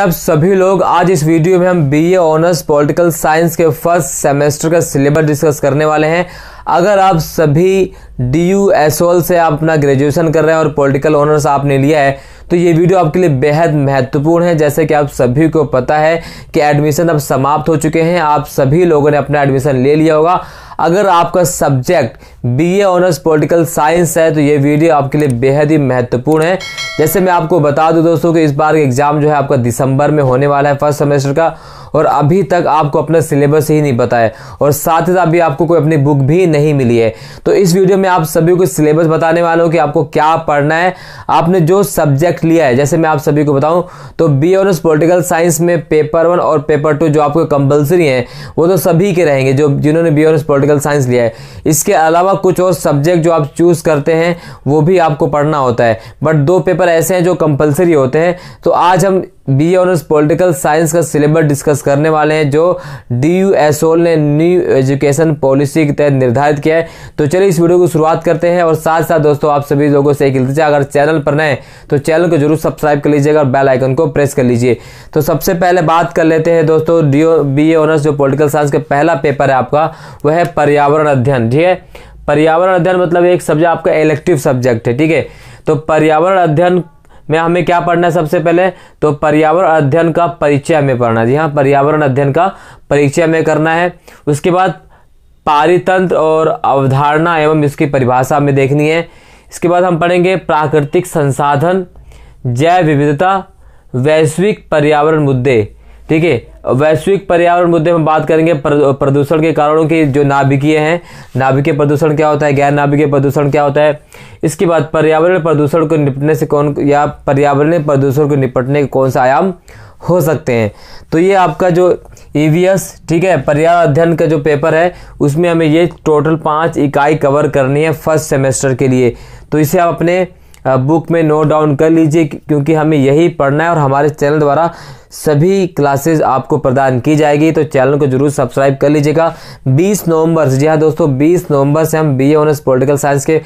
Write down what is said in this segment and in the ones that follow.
आप सभी लोग आज इस वीडियो में हम बीए ऑनर्स पॉलिटिकल साइंस के फर्स्ट सेमेस्टर का सिलेबस डिस्कस करने वाले हैं अगर आप सभी डी यू एस ओल से आप अपना ग्रेजुएशन कर रहे हैं और पॉलिटिकल ऑनर्स आपने लिया है तो ये वीडियो आपके लिए बेहद महत्वपूर्ण है जैसे कि आप सभी को पता है कि एडमिशन अब समाप्त हो चुके हैं आप सभी लोगों ने अपना एडमिशन ले लिया होगा अगर आपका subject BA honours political science है तो ये वीडियो आपके लिए बेहद ही महत्वपूर्ण है जैसे मैं आपको बता दूं दोस्तों कि इस बार का एग्ज़ाम जो है आपका दिसंबर में होने वाला है फर्स्ट सेमेस्टर का और अभी तक आपको अपना सिलेबस ही नहीं पता है और साथ ही साथ अभी आपको कोई अपनी बुक भी नहीं मिली है तो इस वीडियो में आप सभी को सिलेबस बताने वाला हूँ कि आपको क्या पढ़ना है आपने जो सब्जेक्ट लिया है जैसे मैं आप सभी को बताऊँ तो बी ऑनर्स पोलिटिकल साइंस में पेपर वन और पेपर टू जो आपको कंपल्सरी हैं वो तो सभी के रहेंगे जो जिन्होंने बी ऑनर्स पॉलिटिकल साइंस लिया है इसके अलावा कुछ और सब्जेक्ट जो आप चूज़ करते हैं वो भी आपको पढ़ना होता है बट दो पेपर ऐसे हैं जो कंपलसरी होते हैं तो आज हम बी ऑनर्स पॉलिटिकल साइंस का सिलेबस डिस्कस करने वाले हैं जो डी यू एस ओल ने न्यू एजुकेशन पॉलिसी के तहत निर्धारित किया है तो चलिए इस वीडियो को शुरुआत करते हैं और साथ साथ दोस्तों आप सभी लोगों से एक इल्तजा अगर चैनल पर नए तो चैनल को जरूर सब्सक्राइब कर लीजिएगा और बेल आइकन को प्रेस कर लीजिए तो सबसे पहले बात कर लेते हैं दोस्तों डी बी ऑनर्स जो पोलिटिकल साइंस का पहला पेपर है आपका वह है पर्यावरण अध्ययन ठीक है पर्यावरण अध्ययन मतलब एक सब्जेक्ट आपका इलेक्टिव सब्जेक्ट है ठीक है तो पर्यावरण अध्ययन में हमें क्या पढ़ना है सबसे पहले तो पर्यावरण अध्ययन का परिचय हमें पढ़ना है जी हाँ पर्यावरण अध्ययन का परिचय हमें करना है उसके बाद पारितंत्र और अवधारणा एवं इसकी परिभाषा हमें देखनी है इसके बाद हम पढ़ेंगे प्राकृतिक संसाधन जैव विविधता वैश्विक पर्यावरण मुद्दे ठीक है वैश्विक पर्यावरण मुद्दे में बात करेंगे प्रदूषण के कारणों की जो नाभिकीय हैं नाभिकीय प्रदूषण क्या होता है गैर नाभिकीय प्रदूषण क्या होता है इसके बाद पर्यावरण प्रदूषण को निपटने से कौन या पर्यावरण प्रदूषण को निपटने के कौन सा आयाम हो सकते हैं तो ये आपका जो ई e ठीक है पर्यावरण अध्ययन का जो पेपर है उसमें हमें ये टोटल पाँच इकाई कवर करनी है फर्स्ट सेमेस्टर के लिए तो इसे आप अपने बुक में नोट डाउन कर लीजिए क्योंकि हमें यही पढ़ना है और हमारे चैनल द्वारा सभी क्लासेस आपको प्रदान की जाएगी तो चैनल को जरूर सब्सक्राइब कर लीजिएगा 20 नवंबर से जी हाँ दोस्तों 20 नवंबर से हम बी ऑनर्स पॉलिटिकल साइंस के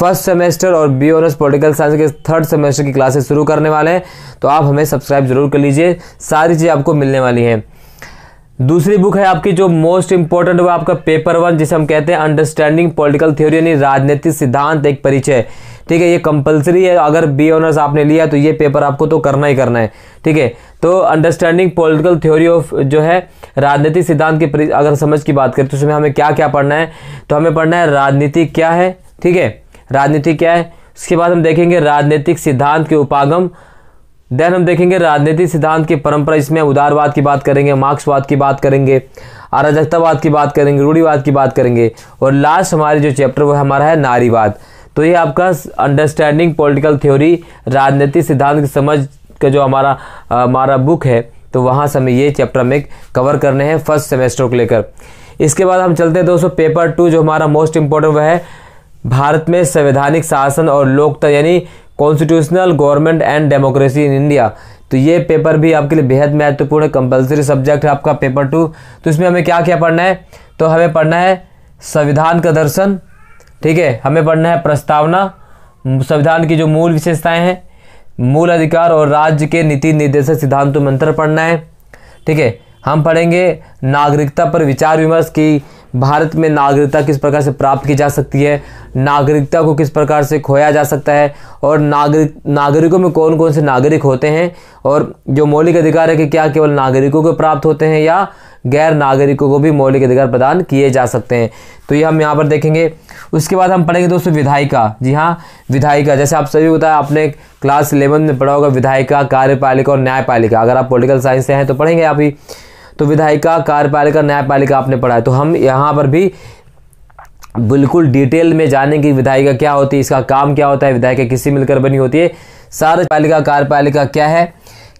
फर्स्ट सेमेस्टर और बी ऑनर्स पॉलिटिकल साइंस के थर्ड सेमेस्टर की क्लासेस शुरू करने वाले हैं तो आप हमें सब्सक्राइब जरूर कर लीजिए सारी चीज़ आपको मिलने वाली हैं दूसरी बुक है आपकी जो मोस्ट इंपॉर्टेंट वो आपका पेपर वन जिसे हम कहते हैं अंडरस्टैंडिंग पॉलिटिकल थ्योरी यानी राजनीतिक सिद्धांत एक परिचय ठीक है ये कंपलसरी है अगर बी ऑनर्स आपने लिया तो ये पेपर आपको तो करना ही करना है ठीक है तो अंडरस्टैंडिंग पॉलिटिकल थ्योरी ऑफ जो है राजनीतिक सिद्धांत की अगर समझ की बात करें तो उसमें हमें क्या क्या पढ़ना है तो हमें पढ़ना है राजनीति क्या है ठीक है राजनीति क्या है उसके बाद हम देखेंगे राजनीतिक सिद्धांत के उपागम देन हम देखेंगे राजनीतिक सिद्धांत की परंपरा इसमें उदारवाद की बात करेंगे मार्क्सवाद की बात करेंगे अराजकतावाद की बात करेंगे रूढ़ीवाद की बात करेंगे और लास्ट हमारी जो चैप्टर वो हमारा है नारीवाद तो ये आपका अंडरस्टैंडिंग पॉलिटिकल थ्योरी राजनीतिक सिद्धांत की समझ का जो हमारा हमारा बुक है तो वहाँ से हमें ये चैप्टर में कवर करने हैं फर्स्ट सेमेस्टर को लेकर इसके बाद हम चलते हैं दोस्तों पेपर टू जो हमारा मोस्ट इम्पोर्टेंट वह है भारत में संवैधानिक शासन और लोकतंत्र यानी constitutional government and democracy in India तो ये पेपर भी आपके लिए बेहद महत्वपूर्ण कंपलसरी सब्जेक्ट है आपका पेपर टू तो इसमें हमें क्या क्या पढ़ना है तो हमें पढ़ना है संविधान का दर्शन ठीक है हमें पढ़ना है प्रस्तावना संविधान की जो मूल विशेषताएं हैं मूल अधिकार और राज्य के नीति निर्देशक सिद्धांतों में अंतर पढ़ना है ठीक है हम पढ़ेंगे नागरिकता पर विचार विमर्श की भारत में नागरिकता किस प्रकार से प्राप्त की जा सकती है नागरिकता को किस प्रकार से खोया जा सकता है और नागरिक नागरिकों में कौन कौन से नागरिक होते हैं और जो मौलिक अधिकार है कि क्या केवल नागरिकों को प्राप्त होते हैं या गैर नागरिकों को भी मौलिक अधिकार प्रदान किए जा सकते हैं तो ये हम यहाँ पर देखेंगे उसके बाद हम पढ़ेंगे दोस्तों विधायिका जी हाँ विधायिका जैसे आप सभी बताए आपने क्लास इलेवन में पढ़ा होगा विधायिका कार्यपालिका और न्यायपालिका अगर आप पोलिटिकल साइंस से हैं तो पढ़ेंगे आप ही तो विधायिका कार्यपालिका न्यायपालिका आपने पढ़ा है तो हम यहाँ पर भी बिल्कुल डिटेल में जाने की विधायिका क्या होती है इसका काम क्या होता है विधायिका किससे मिलकर बनी होती है सार्वपालिका कार्यपालिका क्या है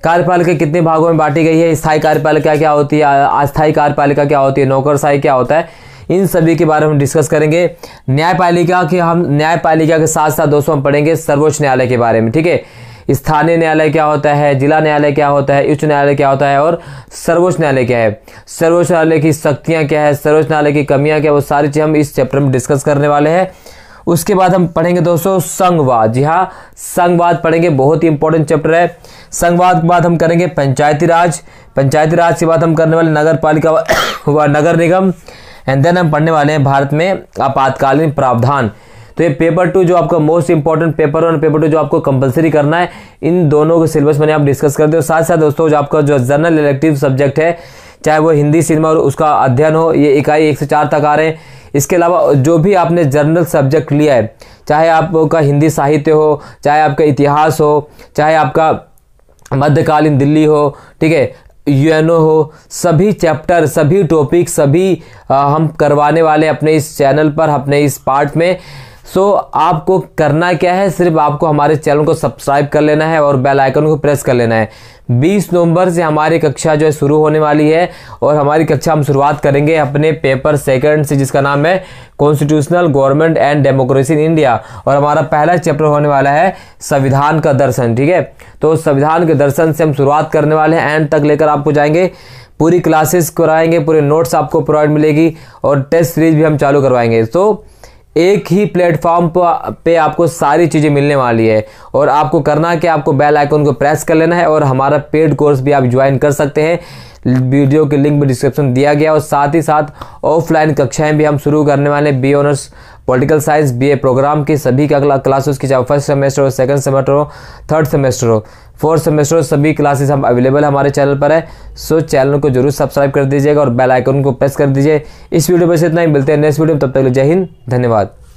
कार्यपालिका कितने भागों में बांटी गई है स्थायी कार्यपालिका क्या होती है अस्थायी कार्यपालिका क्या होती है नौकरशाही क्या होता है इन सभी के बारे में हम डिस्कस करेंगे न्यायपालिका के हम न्यायपालिका के साथ साथ दोस्तों हम पढ़ेंगे सर्वोच्च न्यायालय के बारे में ठीक है स्थानीय न्यायालय क्या होता है जिला न्यायालय क्या होता है उच्च न्यायालय क्या होता है और सर्वोच्च न्यायालय क्या है सर्वोच्च न्यायालय की शक्तियाँ क्या है सर्वोच्च न्यायालय की कमियाँ क्या है वो सारी चीज़ हम इस चैप्टर में डिस्कस करने वाले हैं उसके बाद हम पढ़ेंगे दोस्तों संघवाद जी हाँ संघवाद पढ़ेंगे बहुत ही इंपॉर्टेंट चैप्टर है संघवाद की बात हम करेंगे पंचायती राज पंचायती राज की बात हम करने वाले नगर पालिका व नगर निगम एंड देन हम पढ़ने वाले हैं भारत में आपातकालीन प्रावधान तो ये पेपर टू जो आपका most important paper one paper two जो आपको कंपलसरी करना है इन दोनों के सिलेबस मैंने आप डिस्कस कर दिया साथ साथ दोस्तों जो आपका जो जर्नल इलेक्टिव सब्जेक्ट है चाहे वो हिंदी सिनेमा और उसका अध्ययन हो ये इकाई एक से चार तक आ रहे हैं इसके अलावा जो भी आपने जर्नल सब्जेक्ट लिया है चाहे आपका हिंदी साहित्य हो चाहे आपका इतिहास हो चाहे आपका मध्यकालीन दिल्ली हो ठीक है यूएनओ हो सभी चैप्टर सभी टॉपिक सभी आ, हम करवाने वाले अपने इस चैनल पर अपने इस पार्ट में सो आपको करना क्या है सिर्फ आपको हमारे चैनल को सब्सक्राइब कर लेना है और बेल आइकन को प्रेस कर लेना है 20 नवंबर से हमारी कक्षा जो है शुरू होने वाली है और हमारी कक्षा हम शुरुआत करेंगे अपने पेपर सेकंड से जिसका नाम है constitutional government and democracy in India और हमारा पहला चैप्टर होने वाला है संविधान का दर्शन ठीक है तो संविधान के दर्शन से हम शुरुआत करने वाले हैं एंड तक लेकर आपको जाएंगे पूरी क्लासेस कराएंगे पूरे नोट्स आपको प्रोवाइड मिलेगी और टेस्ट सीरीज भी हम चालू करवाएंगे तो एक ही प्लेटफॉर्म पे आपको सारी चीज़ें मिलने वाली है और आपको करना है कि आपको बेल आइकन को प्रेस कर लेना है और हमारा पेड कोर्स भी आप ज्वाइन कर सकते हैं वीडियो के लिंक में डिस्क्रिप्शन दिया गया और साथ ही साथ ऑफलाइन कक्षाएं भी हम शुरू करने वाले B honours political science BA programme की सभी का क्लास उसकी चाहे फर्स्ट सेमेस्टर हो सेकंड सेमेस्टर हो थर्ड सेमेस्टर हो फोर्थ सेमेस्टर हो सभी क्लासेस हम अवेलेबल हमारे चैनल पर है सो चैनल को जरूर सब्सक्राइब कर दीजिएगा और बेल आइकन को प्रेस कर दीजिए इस वीडियो पर से इतना ही मिलते हैं नेक्स्ट वीडियो में तब तक जय हिंद धन्यवाद